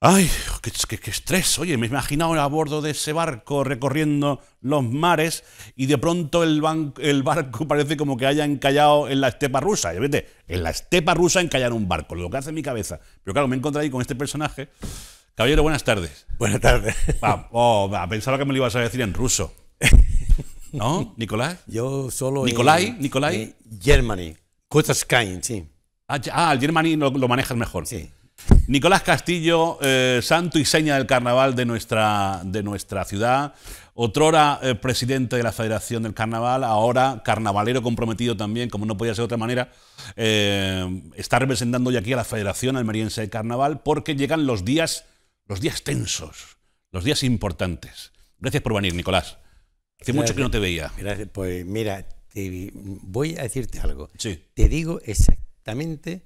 ¡Ay, qué, estrés! Oye, me he imaginado a bordo de ese barco recorriendo los mares y de pronto el, el barco parece como que haya encallado en la estepa rusa. Ya vete, en la estepa rusa encallar un barco, lo que hace mi cabeza. Pero claro, me encontrado ahí con este personaje. Caballero, buenas tardes. Buenas tardes. Va, oh, pensaba que me lo ibas a decir en ruso. ¿No, Nicolás? Yo solo. ¿Nicolai? En, ¿Nicolai? Germany. Kutaskain, sí. Ah, ah, el Germany lo, lo manejas mejor. Sí. Nicolás Castillo, eh, santo y seña del carnaval de nuestra, de nuestra ciudad, otrora eh, presidente de la Federación del Carnaval, ahora carnavalero comprometido también, como no podía ser de otra manera, eh, está representando hoy aquí a la Federación Almeriense de Carnaval porque llegan los días, los días tensos, los días importantes. Gracias por venir, Nicolás. Hace mucho que no te veía. Gracias, pues mira, voy a decirte algo. Sí. Te digo exactamente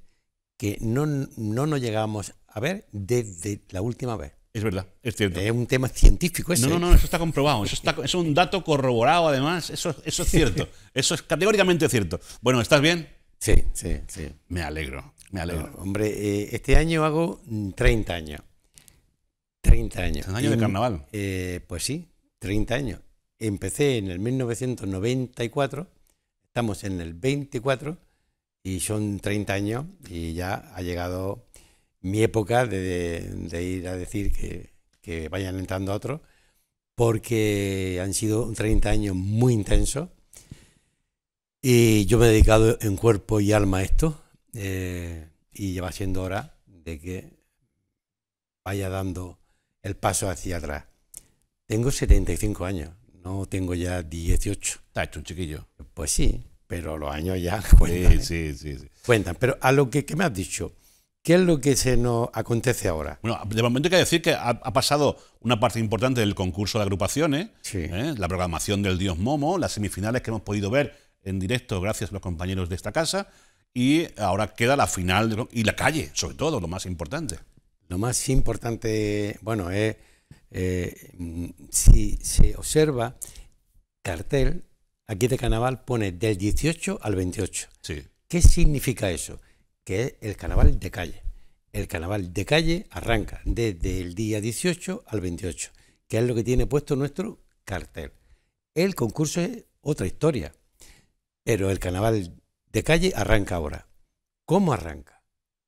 que no, no nos llegamos a ver desde la última vez. Es verdad, es cierto. Es un tema científico No, no, no, eso está comprobado. Eso, es un dato corroborado, además. Eso, eso es cierto. Eso es categóricamente cierto. Bueno, ¿estás bien? Sí, sí, sí. Me alegro, me alegro. hombre, eh, este año hago 30 años. 30 años. ¿Un año de carnaval? Eh, pues sí, 30 años. Empecé en el 1994, estamos en el 24 y son 30 años y ya ha llegado mi época de, ir a decir que, vayan entrando otros, porque han sido 30 años muy intensos y yo me he dedicado en cuerpo y alma a esto eh, y lleva siendo hora de que vaya dando el paso hacia atrás. Tengo 75 años, no tengo ya 18. Está hecho un chiquillo. Pues sí, pero los años ya cuentan. Sí, sí, sí, cuentan. Pero a lo que, me has dicho? ¿Qué es lo que se nos acontece ahora? Bueno, de momento hay que decir que ha, pasado una parte importante del concurso de agrupaciones, ¿eh? la programación del Dios Momo, las semifinales que hemos podido ver en directo gracias a los compañeros de esta casa, y ahora queda la final y la calle, sobre todo, lo más importante. Lo más importante, bueno, es eh, mm, si se observa cartel aquí de carnaval pone del 18 al 28. Sí. ¿Qué significa eso? Que es el carnaval de calle. El carnaval de calle arranca desde el día 18 al 28, que es lo que tiene puesto nuestro cartel. El concurso es otra historia, pero el carnaval de calle arranca ahora. ¿Cómo arranca?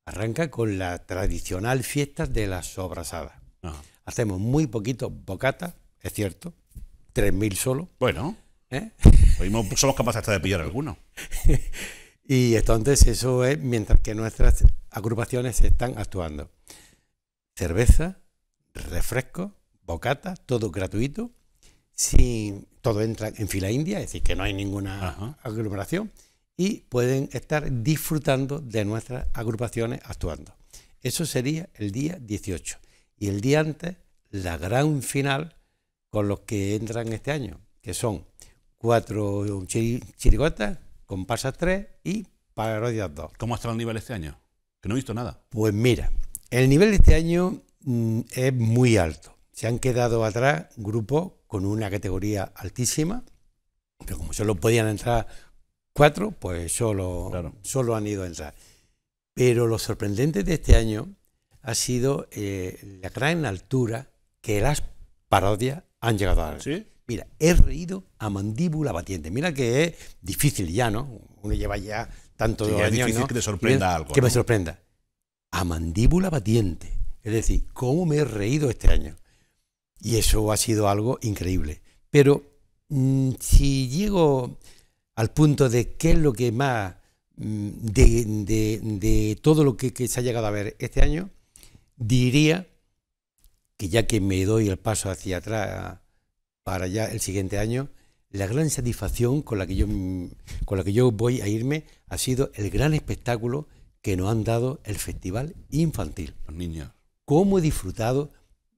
Arranca con la tradicional fiesta de la sobrasada. Hacemos muy poquitos bocatas, es cierto, 3.000 solo. Bueno. ¿Eh? somos capaces hasta de pillar alguno. y entonces eso es mientras que nuestras agrupaciones están actuando. Cerveza, refresco, bocata, todo gratuito, todo entra en fila india, es decir, que no hay ninguna aglomeración, y pueden estar disfrutando de nuestras agrupaciones actuando. Eso sería el día 18. Y el día antes, la gran final con los que entran este año, que son cuatro chirigotas, pasas tres y parodias dos. ¿Cómo ha estado el nivel este año? Que no he visto nada. Pues mira, el nivel este año mm, es muy alto. Se han quedado atrás grupos con una categoría altísima, pero como solo podían entrar cuatro, pues solo, solo han ido a entrar. Pero lo sorprendente de este año ha sido eh, la gran altura que las parodias han llegado a dar. ¿Sí? Mira, he reído a mandíbula batiente. Mira que es difícil ya, ¿no? Uno lleva ya tanto sí, Es difícil que te sorprenda algo. Que me sorprenda. A mandíbula batiente. Es decir, ¿cómo me he reído este año? Y eso ha sido algo increíble. Pero mm, si llego al punto de qué es lo que más mm, de, todo lo que se ha llegado a ver este año, diría que ya que me doy el paso hacia atrás para ya el siguiente año, la gran satisfacción con la que yo, con la que yo voy a irme ha sido el gran espectáculo que nos han dado el Festival Infantil. Los niños. ¿Cómo he disfrutado?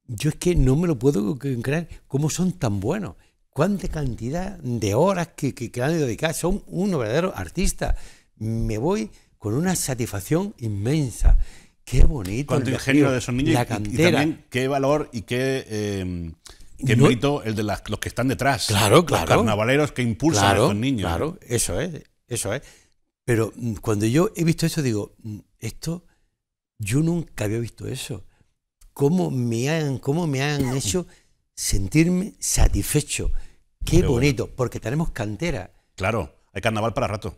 Yo es que no me lo puedo creer, cómo son tan buenos, cuánta cantidad de horas que, que, han dedicado, son unos verdaderos artistas. Me voy con una satisfacción inmensa. Qué bonito. Cuánto ingenio de esos niños. y, también qué valor y qué... Em, Qué no, el de las, los que están detrás. Claro, claro. Los carnavaleros que impulsan a los niños. Claro, eso es, eso es. Pero mm, cuando yo he visto eso, digo, mm, esto, yo nunca había visto eso. ¿Cómo me han, cómo me han hecho sentirme satisfecho? Qué bonito, porque tenemos cantera. Claro, hay carnaval para rato.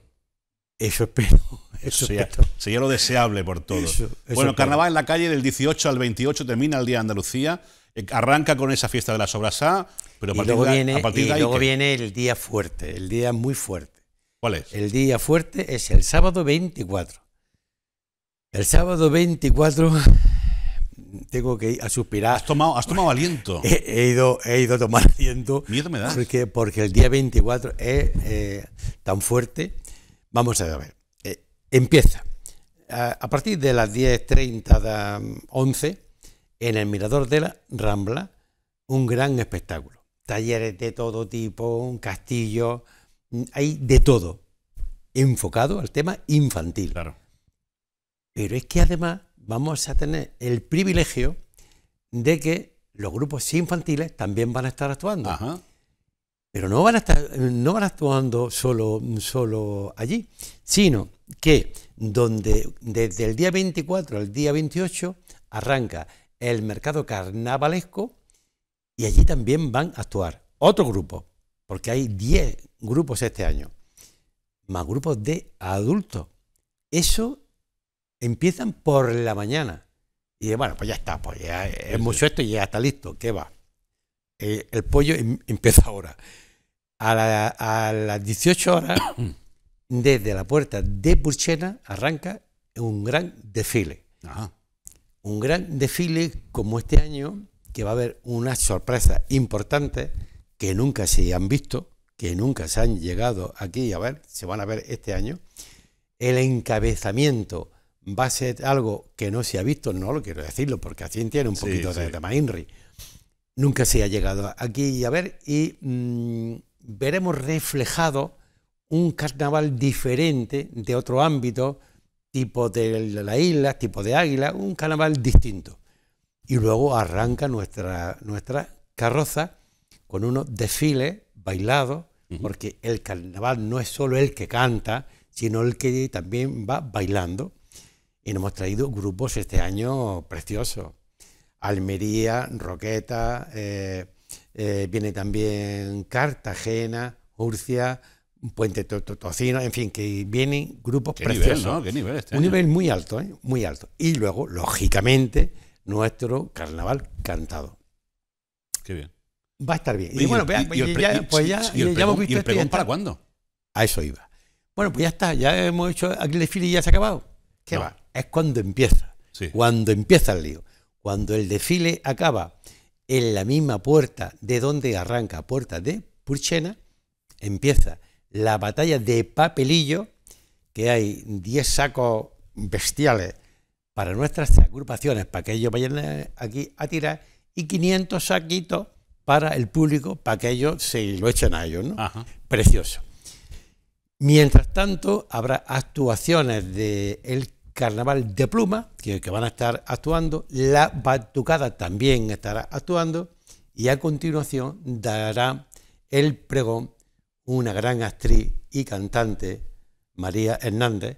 Eso espero. Eso sería, espero. lo deseable por todo. bueno, carnaval en la calle del 18 al 28 termina el Día de Andalucía. Eh, arranca con esa fiesta de las sobrasa, pero a partir, luego viene, y luego viene el día fuerte, el día muy fuerte. ¿Cuál es? El día fuerte es el sábado 24. El sábado 24 tengo que ir a suspirar. Has tomado, has tomado aliento. He, ido, he ido a tomar aliento. Miedo me da. Porque, porque el día 24 es eh, tan fuerte. Vamos a ver. Eh, empieza. A, partir de las 10.30, 11, en el Mirador de la Rambla un gran espectáculo. Talleres de todo tipo, un castillo, mm, hay de todo, enfocado al tema infantil. Claro. Pero es que además vamos a tener el privilegio de que los grupos infantiles también van a estar actuando. Pero no van a estar, no van actuando solo, solo allí, sino que donde desde el día 24 al día 28 arranca el mercado carnavalesco y allí también van a actuar otro grupo, porque hay 10 grupos este año, más grupos de adultos. Eso empiezan por la mañana. Y bueno, pues ya está, pues ya es mucho esto y ya está listo, ¿qué va? Eh, el pollo em, empieza ahora. A, a las 18 horas, desde la puerta de Burchena, arranca un gran desfile. Ajá un gran desfile como este año, que va a haber unas sorpresas importantes que nunca se han visto, que nunca se han llegado aquí a ver, se van a ver este año. El encabezamiento va a ser algo que no se ha visto, no lo quiero decirlo, porque así tiene un poquito de tema Henry. Nunca se ha llegado aquí a ver y mm, veremos reflejado un carnaval diferente de otro ámbito, tipo de la isla, tipo de águila, un carnaval distinto. Y luego arranca nuestra, nuestra carroza con unos desfiles bailados, porque el carnaval no es solo el que canta, sino el que también va bailando. Y nos hemos traído grupos este año preciosos. Almería, Roqueta, eh, eh, viene también Cartagena, Urcia, Puente Tocino, en fin, que vienen grupos ¿Qué preciosos. Nivel, este Un nivel muy alto, ¿eh? muy alto. Y luego, lógicamente, nuestro carnaval cantado. Qué bien. Va a estar bien. Y, bueno, pues, ya, ya, ya hemos visto. el pregón para cuándo? A eso iba. Bueno, pues ya está, ya hemos hecho el desfile y ya se ha acabado. ¿Qué va? Es cuando empieza. Cuando empieza el lío. Cuando el desfile acaba en la misma puerta de donde arranca, puerta de Purchena, empieza la batalla de papelillo, que hay 10 sacos bestiales para nuestras agrupaciones, para que ellos vayan aquí a tirar, y 500 saquitos para el público, para que ellos se lo echen a ellos. ¿no? Precioso. Mientras tanto, habrá actuaciones del el Carnaval de Pluma, que, van a estar actuando, la Batucada también estará actuando, y a continuación dará el pregón una gran actriz y cantante, María Hernández,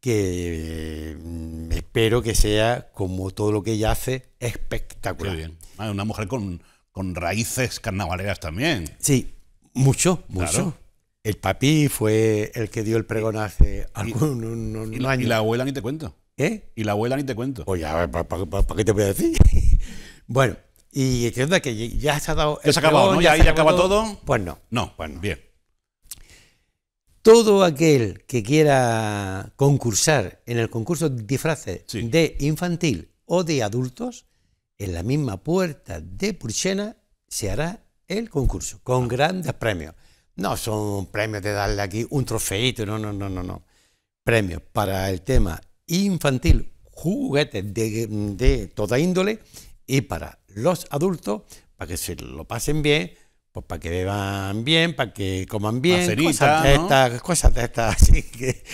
que mm, espero que sea, como todo lo que ella hace, espectacular. bien. Ah, una mujer con, raíces carnavaleras también. Sí, mucho, mucho. El papi fue el que dio el pregonaje y, la, abuela ni te cuento. ¿Eh? Y la abuela ni te cuento. Oye, ¿para qué te voy a decir? bueno, y entiendo que ya se ha dado. Ya se ha acabado, ¿no? Ya, acaba todo. Pues no. No, bueno, Bien. Todo aquel que quiera concursar en el concurso de disfraces de infantil o de adultos, en la misma puerta de Purchena se hará el concurso, con ah. grandes premios. No son premios de darle aquí un trofeito, no, no, no, no, no. Premios para el tema infantil, juguetes de, de toda índole y para los adultos para que se lo pasen bien, pues para que beban bien, para que coman bien, cosas, de estas, cosas estas así que,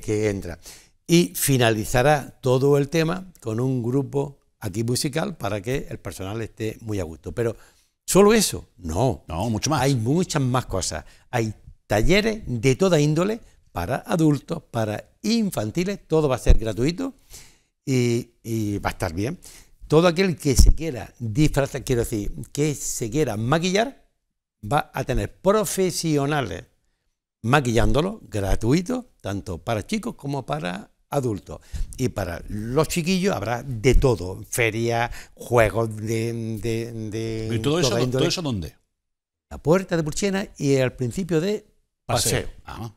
que, entran. Y finalizará todo el tema con un grupo aquí musical para que el personal esté muy a gusto. Pero solo eso, no. No, mucho más. Hay muchas más cosas. Hay talleres de toda índole para adultos, para infantiles, todo va a ser gratuito y, y va a estar bien todo aquel que se quiera disfrazar, quiero decir, que se quiera maquillar, va a tener profesionales maquillándolo gratuito, tanto para chicos como para adultos. Y para los chiquillos habrá de todo, ferias, juegos de... ¿Y todo eso, dónde? La puerta de Purchena y al principio de paseo. Ah.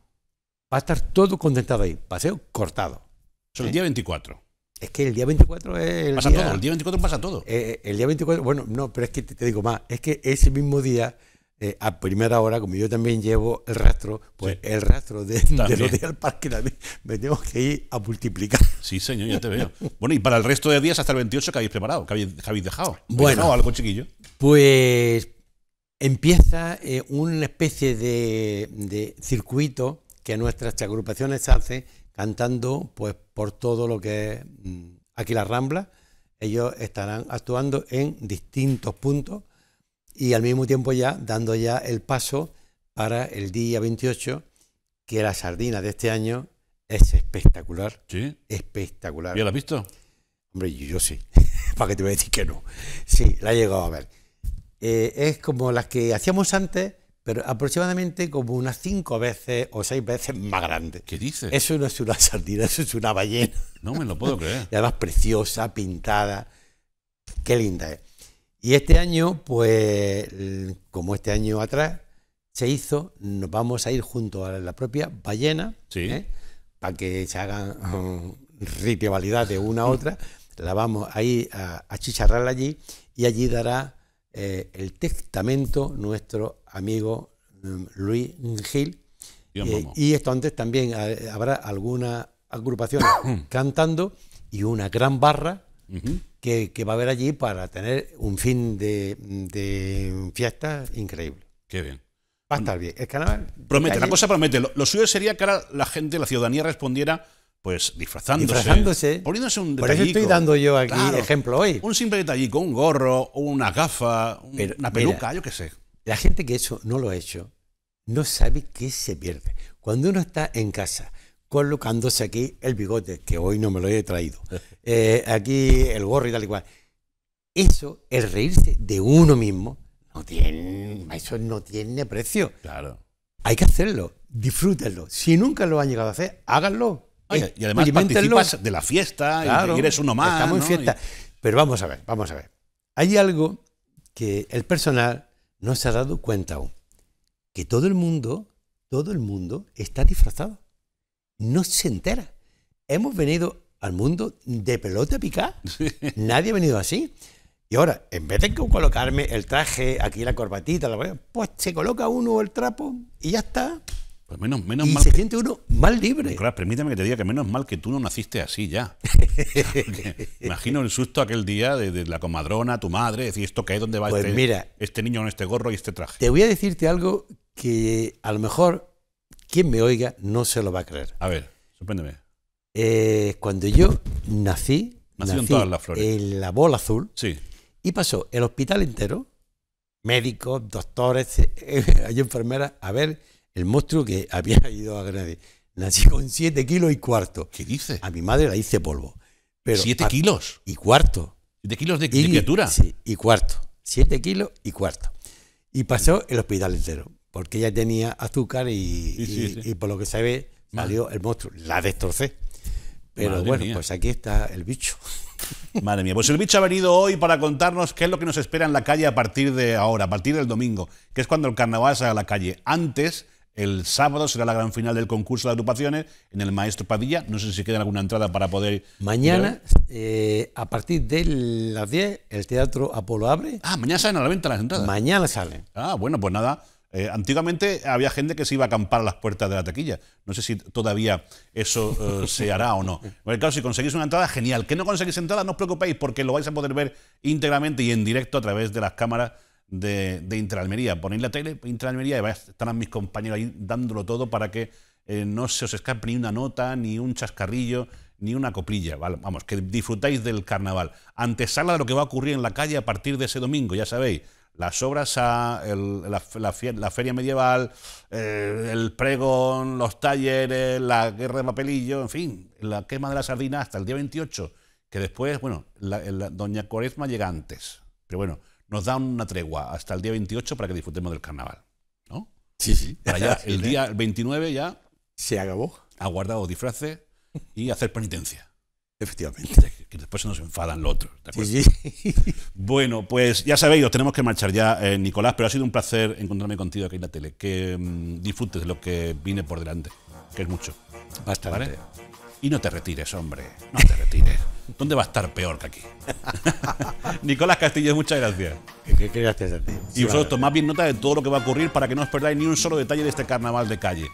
Va a estar todo contentado ahí, paseo cortado. Son el día 24. Es que el día 24 es. El pasa todo, el día 24 pasa todo. Eh, eh, el día 24, bueno, no, pero es que te, digo más, es que ese mismo día, eh, a primera hora, como yo también llevo el rastro, pues el rastro de, de los al parque me tengo que ir a multiplicar. Sí, señor, ya te veo. bueno, y para el resto de días hasta el 28 que habéis preparado, que habéis, dejado. Bueno, algo chiquillo. Pues empieza una especie de, circuito que nuestras agrupaciones hacen cantando pues por todo lo que es mm, aquí la Rambla. Ellos estarán actuando en distintos puntos y al mismo tiempo ya dando ya el paso para el día 28, que la sardina de este año es espectacular. Sí. Espectacular. ¿Ya la has visto? Hombre, yo sí. ¿Para que te voy a decir que no? Sí, la he llegado a ver. Eh, es como las que hacíamos antes, pero aproximadamente como unas cinco veces o seis veces más grande. ¿Qué dices? Eso no es una sardina, eso es una ballena. No me lo puedo creer. Y además preciosa, pintada. Qué linda es. Y este año, pues, como este año atrás, se hizo, nos vamos a ir junto a la propia ballena, sí. ¿eh? para que se hagan um, mm, rivalidad de una a otra. La vamos a ir a, a allí y allí dará eh, el testamento, nuestro amigo mm, Luis Gil. Eh, y esto antes también eh, habrá alguna agrupación cantando y una gran barra que, va a haber allí para tener un fin de, de fiesta increíble. Qué bien. Va a estar bien. Promete, la cosa promete. Lo, lo suyo sería que la gente, la ciudadanía respondiera pues disfrazándose, poniéndose un detallico. Por eso estoy dando yo aquí ejemplo hoy. Un simple detallico, un gorro, una gafa, una peluca, yo qué sé. La gente que eso no lo ha hecho no sabe qué se pierde. Cuando uno está en casa colocándose aquí el bigote, que hoy no me lo he traído, eh, aquí el gorro y tal y cual, eso, es reírse de uno mismo, no tiene, eso no tiene precio. Claro. Hay que hacerlo, disfrútenlo. Si nunca lo han llegado a hacer, háganlo y además participas de la fiesta y eres uno más. Estamos en fiesta. Pero vamos a ver, vamos a ver. Hay algo que el personal no se ha dado cuenta aún. Que todo el mundo, todo el mundo está disfrazado. No se entera. Hemos venido al mundo de pelota picada. Nadie ha venido así. Y ahora, en vez de colocarme el traje, aquí la corbatita, la... pues se coloca uno el trapo y ya está. Pues menos, y se siente uno mal libre. Claro, permíteme que te diga que menos mal que tú no naciste así ya. imagino el susto aquel día de, la comadrona, tu madre, decir, ¿esto que es? ¿Dónde va pues este, mira, este niño con este gorro y este traje? Te voy a decirte algo que a lo mejor quien me oiga no se lo va a creer. A ver, sorpréndeme. Eh, cuando yo nací, nací, en, la bola azul sí. y pasó el hospital entero, médicos, doctores, hay enfermeras, a ver el monstruo que había ido a Granada. Nací con siete kilos y cuarto. ¿Qué dice? A mi madre la hice polvo. Pero ¿Siete kilos? Y cuarto. ¿De kilos de, criatura? Sí, y cuarto. Siete kilos y cuarto. Y pasó el hospital entero, porque ella tenía azúcar y, por lo que se ve salió el monstruo. La destrocé. Pero bueno, pues aquí está el bicho. Madre mía, pues el bicho ha venido hoy para contarnos qué es lo que nos espera en la calle a partir de ahora, a partir del domingo, que es cuando el carnaval sale a la calle. Antes el sábado será la gran final del concurso de agrupaciones en el Maestro Padilla. No sé si queda alguna entrada para poder. Mañana, eh, a partir de las 10, el Teatro Apolo abre. Ah, mañana salen a la venta las entradas. Mañana salen. Ah, bueno, pues nada. Eh, antiguamente había gente que se iba a acampar a las puertas de la taquilla. No sé si todavía eso eh, se hará o no. Bueno, claro, si conseguís una entrada, genial. Que no conseguís entrada, no os preocupéis porque lo vais a poder ver íntegramente y en directo a través de las cámaras de, de Ponéis la tele, Intralmería, y mis compañeros ahí dándolo todo para que eh, no se os escape ni una nota, ni un chascarrillo, ni una coprilla. Vamos, que disfrutáis del carnaval. Antesala de lo que va a ocurrir en la calle a partir de ese domingo, ya sabéis. Las obras, a, la, feria medieval, eh, el pregón, los talleres, la guerra de papelillo, en fin, la quema de la sardina hasta el día 28, que después, bueno, la, Doña Cuaresma llega antes. Pero bueno, nos dan una tregua hasta el día 28 para que disfrutemos del carnaval. ¿no? Sí, sí. Para ya el día 29 ya... Se acabó. Aguardado disfraces y hacer penitencia. Efectivamente. Que después se nos enfadan los otros. Bueno, pues ya sabéis, os tenemos que marchar ya, eh, Nicolás, pero ha sido un placer encontrarme contigo aquí en la tele. Que mm, disfrutes de lo que viene por delante, que es mucho. Bastante. ¿Vale? Y no te retires, hombre, no te retires. ¿Dónde va a estar peor que aquí? Nicolás Castillo, muchas gracias. Gracias a ti. Y vosotros, tomad bien nota de todo lo que va a ocurrir para que no os perdáis ni un solo detalle de este carnaval de calle.